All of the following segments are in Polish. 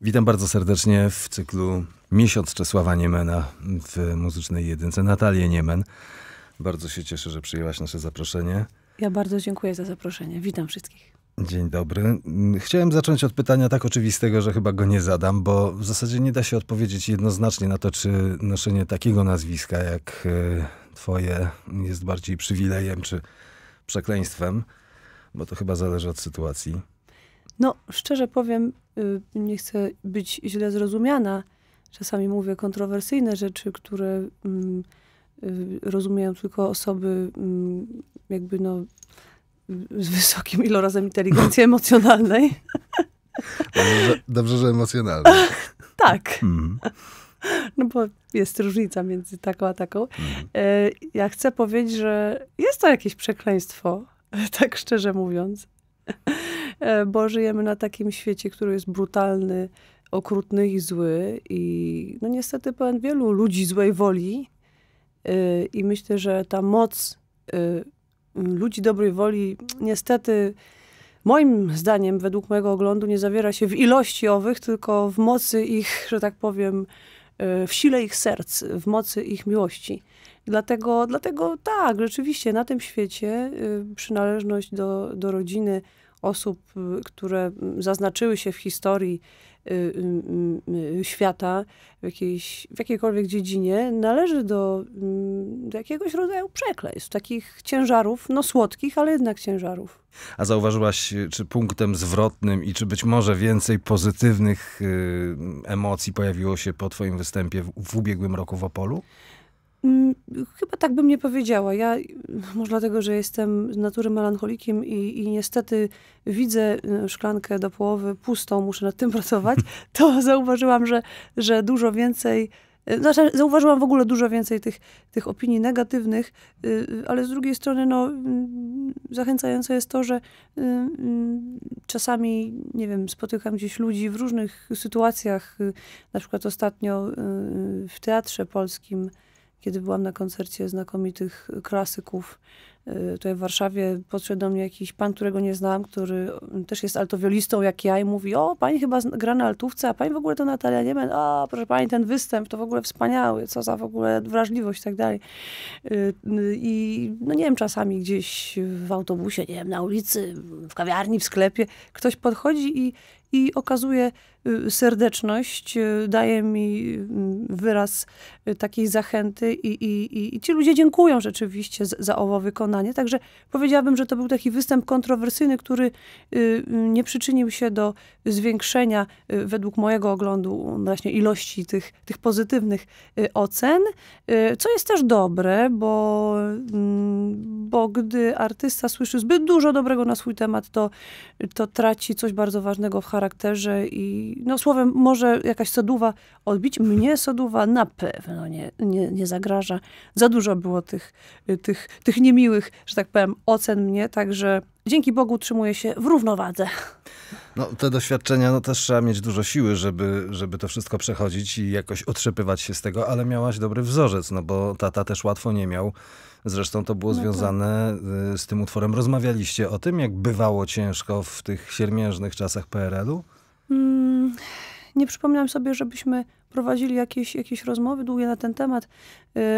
Witam bardzo serdecznie w cyklu Miesiąc Czesława Niemena w muzycznej jedynce. Natalię Niemen. Bardzo się cieszę, że przyjęłaś nasze zaproszenie. Ja bardzo dziękuję za zaproszenie. Witam wszystkich. Dzień dobry. Chciałem zacząć od pytania tak oczywistego, że chyba go nie zadam, bo w zasadzie nie da się odpowiedzieć jednoznacznie na to, czy noszenie takiego nazwiska jak e, twoje jest bardziej przywilejem czy przekleństwem, bo to chyba zależy od sytuacji. No, szczerze powiem, y, nie chcę być źle zrozumiana. Czasami mówię kontrowersyjne rzeczy, które mm, y, rozumieją tylko osoby mm, jakby no y, z wysokim ilorazem inteligencji emocjonalnej. Dobrze, dobrze że emocjonalnej. tak. Mhm. No bo jest różnica między taką a taką. Mhm. E, ja chcę powiedzieć, że jest to jakieś przekleństwo, tak szczerze mówiąc. E, bo żyjemy na takim świecie, który jest brutalny, okrutny i zły i no niestety pełen wielu ludzi złej woli e, i myślę, że ta moc e, ludzi dobrej woli niestety moim zdaniem, według mojego oglądu, nie zawiera się w ilości owych, tylko w mocy ich, że tak powiem, w sile ich serc, w mocy ich miłości. Dlatego, dlatego tak, rzeczywiście na tym świecie przynależność do, do rodziny osób, y, które y, zaznaczyły się w historii y, świata w, jakiejś, w jakiejkolwiek dziedzinie, należy do, mm, do jakiegoś rodzaju przekleństw, takich ciężarów, no słodkich, ale jednak ciężarów. A zauważyłaś, czy punktem zwrotnym i czy być może więcej pozytywnych emocji pojawiło się po twoim występie w, w ubiegłym roku w Opolu? Mm, chyba tak bym nie powiedziała. Ja, może dlatego, że jestem z natury melancholikiem i, i niestety widzę e, szklankę do połowy pustą, muszę nad tym pracować, to zauważyłam, że, że dużo więcej e, znaczy, zauważyłam w ogóle dużo więcej tych, tych opinii negatywnych, e, ale z drugiej strony no, mm, zachęcające jest to, że mm, czasami, nie wiem, spotykam gdzieś ludzi w różnych sytuacjach, na przykład ostatnio w teatrze polskim kiedy byłam na koncercie znakomitych y, klasyków y, tutaj w Warszawie, podszedł do mnie jakiś pan, którego nie znam, który mm, też jest altowiolistą jak ja i mówi, o, pani chyba gra na altówce, a pani w ogóle to Natalia Niemen, o, proszę pani, ten występ to w ogóle wspaniały, co za w ogóle wrażliwość i tak dalej. Y, I no nie wiem, czasami gdzieś w autobusie, nie wiem, na ulicy, w kawiarni, w sklepie, ktoś podchodzi i, i okazuje Y, serdeczność y, daje mi y, wyraz takiej zachęty i, i, i ci ludzie dziękują rzeczywiście za, za owo wykonanie. Także powiedziałabym, że to był taki występ kontrowersyjny, który nie przyczynił się do zwiększenia według mojego oglądu właśnie ilości tych, tych pozytywnych ocen, co jest też dobre, bo, mm, bo gdy artysta słyszy zbyt dużo dobrego na swój temat, to, to traci coś bardzo ważnego w charakterze i, no słowem, może jakaś soduwa odbić. Mnie soduwa na pewno nie, nie, nie zagraża. Za dużo było tych, tych, tych niemiłych, że tak powiem, ocen mnie, także dzięki Bogu utrzymuję się w równowadze. No, te doświadczenia, no też trzeba mieć dużo siły, żeby, żeby to wszystko przechodzić i jakoś otrzepywać się z tego, ale miałaś dobry wzorzec, no bo tata też łatwo nie miał. Zresztą to było no tak. związane tak. z tym utworem. Rozmawialiście o tym, jak bywało ciężko w tych siermiężnych czasach PRL-u? Mm, nie przypominam sobie, żebyśmy prowadzili jakieś, jakieś rozmowy długie na ten temat.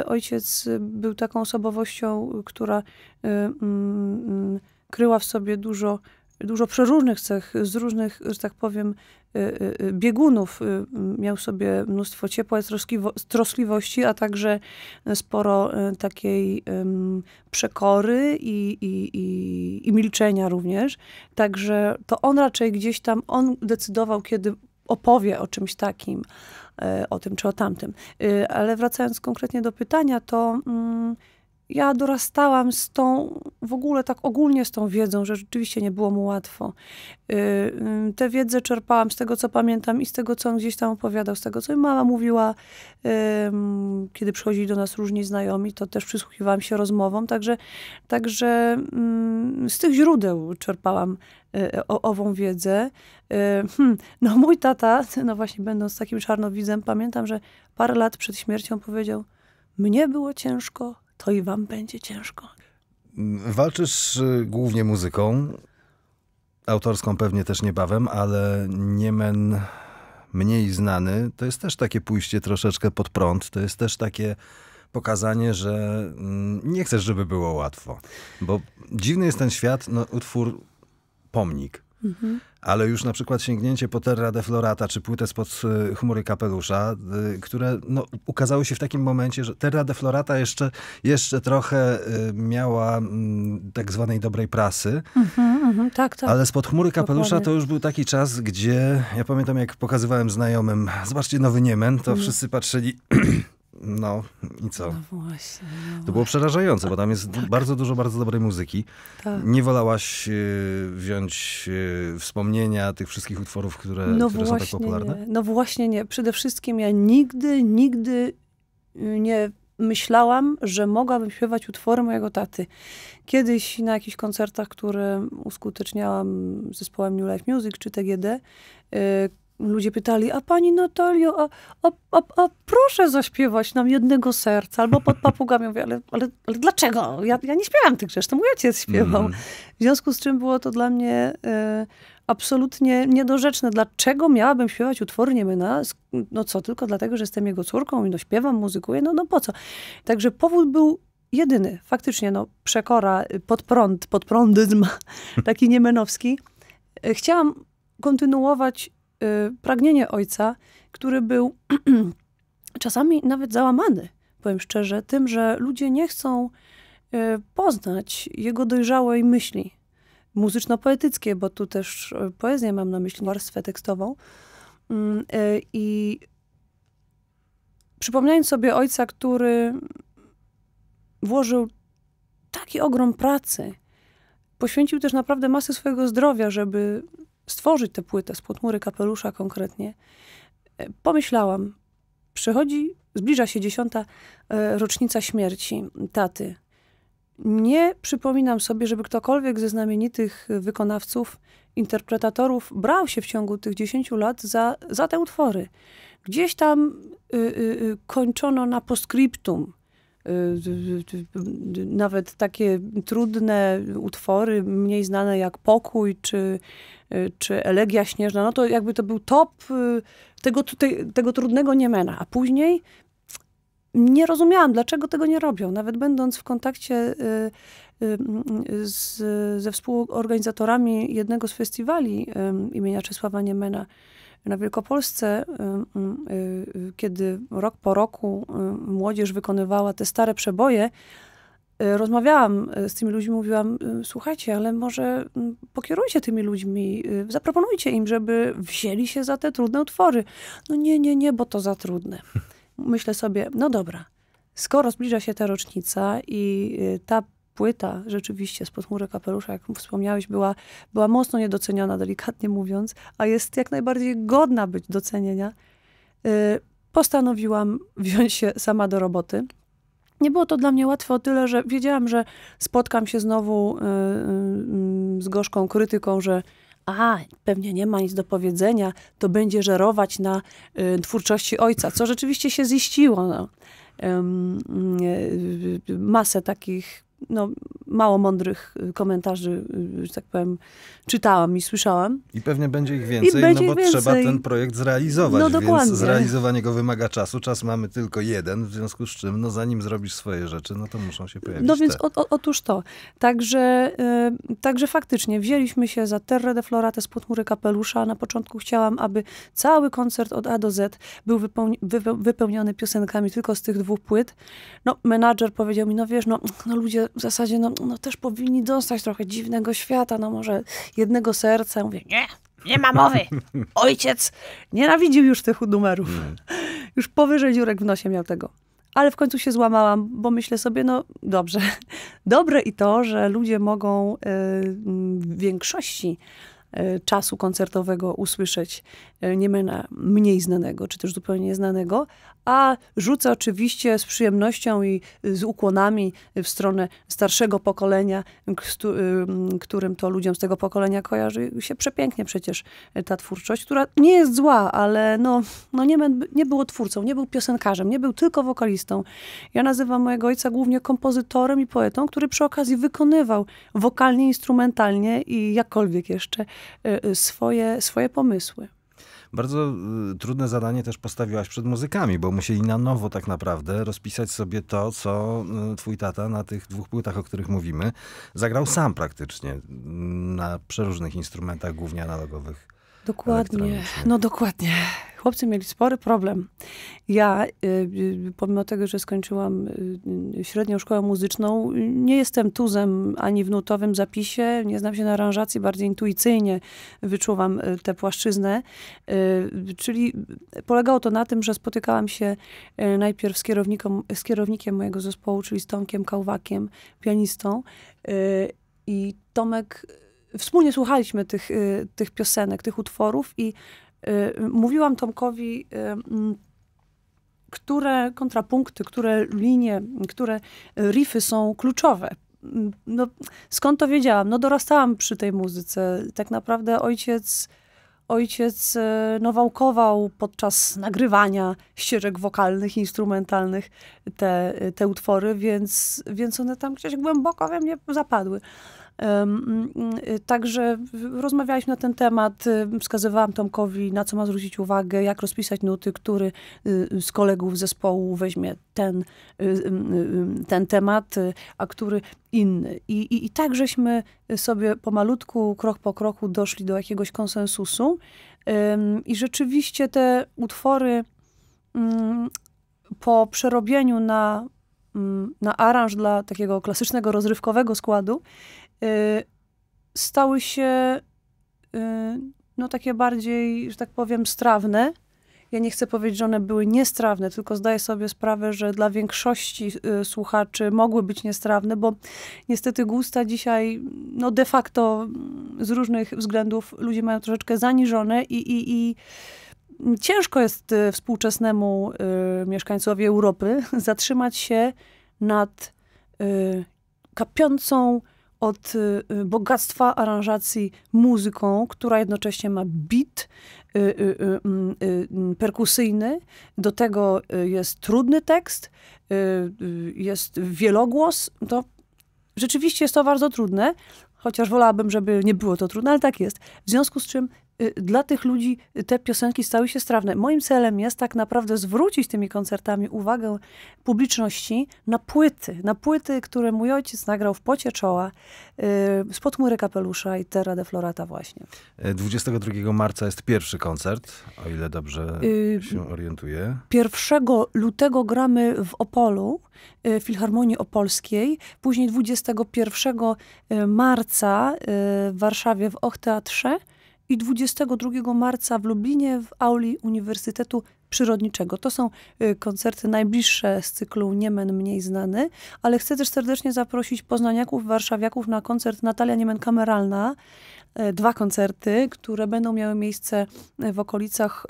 Y, ojciec był taką osobowością, która y, mm, mm, kryła w sobie dużo dużo przeróżnych cech, z różnych, że tak powiem, y, y, y, biegunów. Miał sobie mnóstwo ciepła troskliwości, a także sporo takiej przekory i, i, i, i milczenia również. Także to on raczej gdzieś tam, on decydował, kiedy opowie o czymś takim, o tym czy o tamtym. Ale wracając konkretnie do pytania, to... Mm, ja dorastałam z tą, w ogóle tak ogólnie z tą wiedzą, że rzeczywiście nie było mu łatwo. Yy, tę wiedzę czerpałam z tego, co pamiętam i z tego, co on gdzieś tam opowiadał, z tego, co mama mówiła, yy, kiedy przychodzili do nas różni znajomi, to też przysłuchiwałam się rozmowom, także, także yy, z tych źródeł czerpałam y, y, o, ową wiedzę. Y, hmm, no mój tata, no właśnie będąc takim czarnowidzem, pamiętam, że parę lat przed śmiercią powiedział, mnie było ciężko, to i wam będzie ciężko. Walczysz y, głównie muzyką, autorską pewnie też niebawem, ale Niemen mniej znany, to jest też takie pójście troszeczkę pod prąd, to jest też takie pokazanie, że mm, nie chcesz, żeby było łatwo. Bo dziwny jest ten świat, no, utwór pomnik. Mhm. Ale już na przykład sięgnięcie po Terra Florata, czy płytę spod e, chmury kapelusza, e, które no, ukazały się w takim momencie, że Terra Deflorata jeszcze, jeszcze trochę e, miała mm, tak zwanej dobrej prasy. Mhm, mhm, tak, tak. Ale spod chmury kapelusza to już był taki czas, gdzie ja pamiętam, jak pokazywałem znajomym, zobaczcie nowy Niemen, to wszyscy patrzyli. No i co? No właśnie. No to było przerażające, bo tam jest tak. bardzo dużo bardzo dobrej muzyki. Tak. Nie wolałaś y, wziąć y, wspomnienia tych wszystkich utworów, które, no które są tak popularne? Nie. No właśnie nie. Przede wszystkim ja nigdy, nigdy y, nie myślałam, że mogłabym śpiewać utwory mojego taty. Kiedyś na jakichś koncertach, które uskuteczniałam z zespołem New Life Music czy TGD, y, ludzie pytali, a pani Natalio, a, a, a, a proszę zaśpiewać nam jednego serca, albo pod papugami. Mówię, ale, ale, ale dlaczego? Ja, ja nie śpiewam tych rzeczy, to mój ojciec śpiewał. Mhm. W związku z czym było to dla mnie e, absolutnie niedorzeczne. Dlaczego miałabym śpiewać utwory Niemena? No co, tylko dlatego, że jestem jego córką i no śpiewam, muzykuję, no, no po co? Także powód był jedyny, faktycznie, no przekora, y, podprąd, podprądyzm, taki niemenowski. E, chciałam kontynuować Y, pragnienie ojca, który był czasami nawet załamany, powiem szczerze, tym, że ludzie nie chcą y, poznać jego dojrzałej myśli muzyczno-poetyckie, bo tu też y, poezję mam na myśli, warstwę tekstową. Mm, I przypominając sobie ojca, który włożył taki ogrom pracy, poświęcił też naprawdę masę swojego zdrowia, żeby stworzyć tę płytę z płotmury kapelusza konkretnie, e, pomyślałam, przychodzi, zbliża się dziesiąta e, rocznica śmierci taty. Nie przypominam sobie, żeby ktokolwiek ze znamienitych wykonawców, interpretatorów brał się w ciągu tych 10 lat za, za te utwory. Gdzieś tam y, y, y kończono na postscriptum nawet takie trudne utwory, mniej znane jak Pokój czy, czy Elegia Śnieżna, no to jakby to był top y, tego, te, tego trudnego Niemena. A później nie rozumiałam, dlaczego tego nie robią. Nawet będąc w kontakcie y, y, z, ze współorganizatorami jednego z festiwali imienia Czesława Niemena, na Wielkopolsce, y, y, y, kiedy rok po roku młodzież wykonywała te stare przeboje, rozmawiałam z tymi ludźmi, mówiłam, słuchajcie, ale może mm, pokierujcie tymi ludźmi, zaproponujcie im, żeby wzięli się za te trudne utwory. No nie, nie, nie, bo to za trudne. Myślę sobie, no dobra, skoro zbliża się ta rocznica i ta płyta rzeczywiście z chmury kapelusza, jak wspomniałeś, była, była mocno niedoceniona, delikatnie mówiąc, a jest jak najbardziej godna być docenienia, y, postanowiłam wziąć się sama do roboty. Nie było to dla mnie łatwe o tyle, że wiedziałam, że spotkam się znowu y, y, z gorzką krytyką, że a, pewnie nie ma nic do powiedzenia, to będzie żerować na twórczości ojca, co rzeczywiście się ziściło. No. masę takich no, mało mądrych y, komentarzy, y, że tak powiem, czytałam i słyszałam. I pewnie będzie ich więcej, będzie no bo więcej. trzeba ten projekt zrealizować, no, dokładnie. więc zrealizowanie go wymaga czasu. Czas mamy tylko jeden, w związku z czym, no zanim zrobisz swoje rzeczy, no to muszą się pojawić No więc o, o, otóż to. Także, yy, także faktycznie wzięliśmy się za Terre de Florate z podmury kapelusza. Na początku chciałam, aby cały koncert od A do Z był wypełni wypełniony piosenkami tylko z tych dwóch płyt. No, menadżer powiedział mi, no wiesz, no, no ludzie w zasadzie no, no też powinni dostać trochę dziwnego świata, no może jednego serca. Mówię, nie, nie ma mowy. Ojciec nienawidził już tych numerów. Już powyżej dziurek w nosie miał tego. Ale w końcu się złamałam, bo myślę sobie, no dobrze. Dobre i to, że ludzie mogą y, w większości y, czasu koncertowego usłyszeć y, nie mniej znanego, czy też zupełnie nieznanego, a rzucę oczywiście z przyjemnością i z ukłonami w stronę starszego pokolenia, którym to ludziom z tego pokolenia kojarzy się przepięknie przecież ta twórczość, która nie jest zła, ale no, no nie, nie było twórcą, nie był piosenkarzem, nie był tylko wokalistą. Ja nazywam mojego ojca głównie kompozytorem i poetą, który przy okazji wykonywał wokalnie, instrumentalnie i jakkolwiek jeszcze y, y, swoje, swoje pomysły bardzo y, trudne zadanie też postawiłaś przed muzykami, bo musieli na nowo tak naprawdę rozpisać sobie to, co y, twój tata na tych dwóch płytach, o których mówimy, zagrał sam praktycznie mm, na przeróżnych instrumentach, głównie analogowych. Dokładnie. No dokładnie. Chłopcy mieli spory problem. Ja, y, y, pomimo tego, że skończyłam y, średnią szkołę muzyczną, nie jestem tuzem ani w nutowym zapisie, nie znam się na aranżacji, bardziej intuicyjnie wyczuwam tę płaszczyznę. Czyli polegało to na tym, że spotykałam się najpierw z, z kierownikiem mojego zespołu, czyli z Tomkiem Kałwakiem, pianistą. I Tomek wspólnie słuchaliśmy tych, y, tych piosenek, tych utworów i y, mówiłam Tomkowi, y, mm, które kontrapunkty, które linie, które riffy są kluczowe. Mm, no, skąd to wiedziałam? No dorastałam przy tej muzyce. Tak naprawdę ojciec, ojciec no, wałkował podczas nagrywania ścieżek wokalnych, instrumentalnych te, te utwory, więc, więc one tam gdzieś głęboko we mnie zapadły. Y, także rozmawialiśmy na ten temat, y, wskazywałam Tomkowi, na co ma zwrócić uwagę, jak rozpisać nuty, który y, z kolegów zespołu weźmie ten, ten temat, a który inny. I, i, I tak żeśmy sobie pomalutku, krok po kroku doszli do jakiegoś konsensusu. I rzeczywiście te utwory mm, po przerobieniu na, mm, na aranż dla takiego klasycznego rozrywkowego składu Y, stały się y, no takie bardziej, że tak powiem, strawne. Ja nie chcę powiedzieć, że one były niestrawne, tylko zdaję sobie sprawę, że dla większości y, słuchaczy mogły być niestrawne, bo niestety gusta dzisiaj no de facto z różnych względów ludzie mają troszeczkę zaniżone i, i, i ciężko jest współczesnemu mieszkańcowi Europy zatrzymać się nad kapiącą od y, y, bogactwa aranżacji muzyką, która jednocześnie ma beat, y, perkusyjny, do tego jest trudny tekst, jest wielogłos, to rzeczywiście jest to bardzo trudne, chociaż wolałabym, żeby nie było to trudne, ale tak jest. W związku z czym Y, dla tych ludzi te piosenki stały się strawne. Moim celem jest tak naprawdę zwrócić tymi koncertami uwagę publiczności na płyty, na płyty, które mój ojciec nagrał w pocie czoła y, spod chmury kapelusza i Terra de Florata właśnie. 22 e, marca jest pierwszy koncert, o ile dobrze y, się orientuję. 1 lutego gramy w Opolu, y, w Filharmonii Opolskiej, później 21 y, marca w Warszawie w Och Teatrze, i 22 marca w Lublinie w auli Uniwersytetu Przyrodniczego. To są y, koncerty najbliższe z cyklu Niemen mniej znany, ale chcę też serdecznie zaprosić poznaniaków, warszawiaków na koncert Natalia Niemen Kameralna. Y, dwa koncerty, które będą miały miejsce y, w okolicach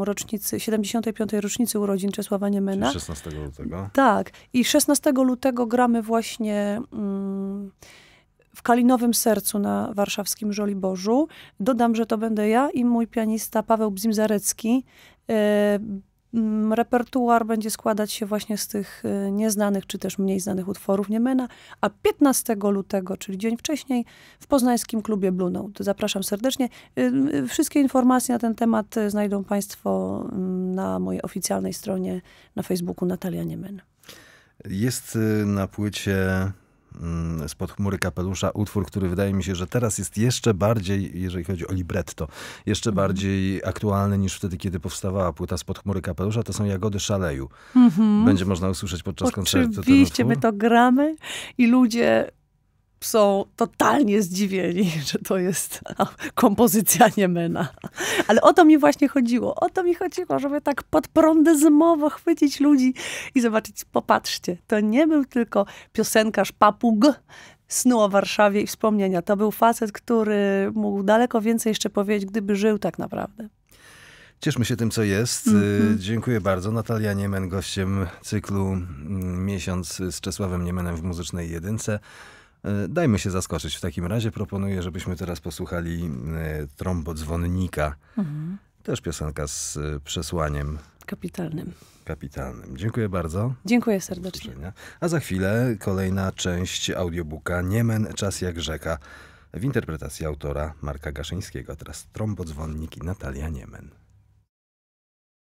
rocznicy, 75. rocznicy urodzin Czesława Niemena. Czyli 16 lutego. Tak. I 16 lutego gramy właśnie... Mm, w Kalinowym Sercu na warszawskim Żoliborzu. Dodam, że to będę ja i mój pianista Paweł Bzimzarecki. E, repertuar będzie składać się właśnie z tych e, nieznanych czy też mniej znanych utworów Niemena, a 15 lutego, czyli dzień wcześniej, w poznańskim klubie Blue Note. Zapraszam serdecznie. E, wszystkie informacje na ten temat znajdą Państwo na mojej oficjalnej stronie na Facebooku Natalia Niemen. Jest na płycie Mm, spod chmury kapelusza utwór, który wydaje mi się, że teraz jest jeszcze bardziej, jeżeli chodzi o libretto, jeszcze mhm. bardziej aktualny niż wtedy, kiedy powstawała płyta spod chmury kapelusza, to są Jagody Szaleju. Mm -hmm. Będzie można usłyszeć podczas Oczywiście koncertu Oczywiście, my to gramy i ludzie są totalnie zdziwieni, że to jest kompozycja Niemena. Ale o to mi właśnie chodziło. O to mi chodziło, żeby tak pod prądezymowo chwycić ludzi i zobaczyć, popatrzcie, to nie był tylko piosenkarz papug, snu o Warszawie i wspomnienia. To był facet, który mógł daleko więcej jeszcze powiedzieć, gdyby żył tak naprawdę. Cieszmy się tym, co jest. Mm -hmm. Dziękuję bardzo. Natalia Niemen, gościem cyklu mm, Miesiąc z Czesławem Niemenem w Muzycznej Jedynce. E, dajmy się zaskoczyć. W takim razie proponuję, żebyśmy teraz posłuchali e, trombodzwonnika. Mhm. Też piosenka z e, przesłaniem. Kapitalnym. Kapitalnym. Dziękuję bardzo. Dziękuję serdecznie. A za chwilę kolejna część audiobooka Niemen, czas jak rzeka w interpretacji autora Marka Gaszyńskiego. Teraz trombodzwonnik i Natalia Niemen.